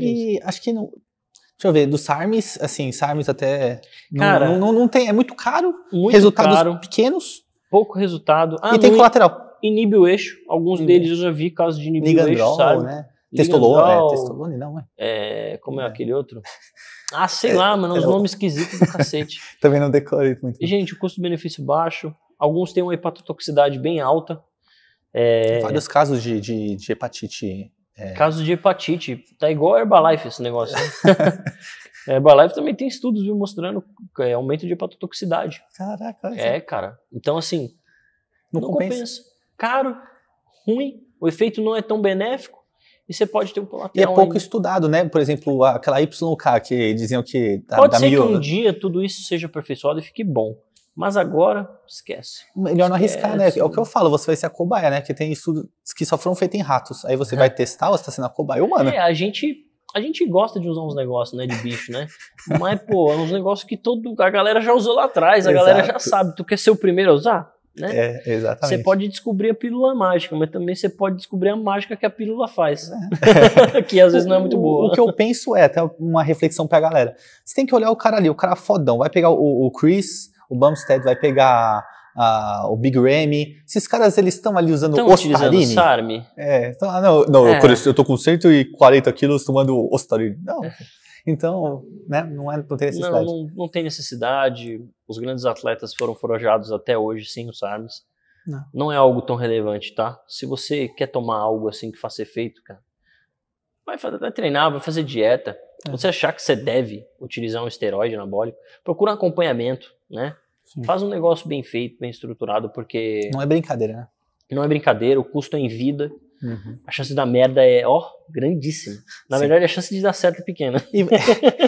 e acho que não. Deixa eu ver, do Sarmes, assim, Sarmes até. Cara, não, não, não tem. É muito caro. Muito resultados caro, pequenos. Pouco resultado. Ah, e tem colateral. Inibe o eixo. Alguns Inibe. deles eu já vi casos de inibir o eixo, sabe? Né? Testolone, é, Testolone não, é. é como é, é, aquele outro? Ah, sei é, lá, mano, os é nomes esquisitos do cacete. Também não decorei muito. E, gente, o custo-benefício baixo. Alguns têm uma hepatotoxicidade bem alta, é... Vários casos de, de, de hepatite. É... Casos de hepatite. Tá igual a Herbalife esse negócio. Herbalife também tem estudos viu, mostrando é, aumento de hepatotoxicidade. Caraca. É, cara. Então, assim, não, não compensa. compensa. Caro, ruim, o efeito não é tão benéfico e você pode ter um colateral. E é pouco ainda. estudado, né? Por exemplo, aquela YK que diziam que... Pode da, ser da que um dia tudo isso seja aperfeiçoado e fique bom. Mas agora, esquece. Melhor não esquece. arriscar, né? É o que eu falo, você vai ser a cobaia, né? Porque tem estudos que só foram feitos em ratos. Aí você é. vai testar você tá sendo a cobaia humana? É, a gente, a gente gosta de usar uns negócios, né? De bicho, né? Mas, pô, é uns negócios que todo, a galera já usou lá atrás, a Exato. galera já sabe. Tu quer ser o primeiro a usar? Né? É, exatamente. Você pode descobrir a pílula mágica, mas também você pode descobrir a mágica que a pílula faz, é. que às vezes não é muito boa. O, que eu penso é, até uma reflexão pra galera, você tem que olhar o cara ali, o cara fodão, vai pegar o, o Chris, o Bumstead vai pegar o Big Ramy. Esses caras, eles estão ali usando tão Ostarine. Estão Sarmi. É, então, ah, não, não é. eu tô com 140 quilos tomando Ostarine. Não. É. Então, né, não, é, não tem necessidade. Não, não, não, tem necessidade. Os grandes atletas foram forjados até hoje sem os SARMs. Não. não é algo tão relevante, tá? Se você quer tomar algo assim que faça efeito, cara, vai, fazer, vai treinar, vai fazer dieta. É. Você achar que você deve utilizar um esteroide anabólico, procura um acompanhamento né? Sim. Faz um negócio bem feito, bem estruturado, porque. Não é brincadeira, né? Não é brincadeira, o custo é em vida. Uhum. A chance da merda é, ó, grandíssima. Na Sim. verdade, a chance de dar certo é pequena. E...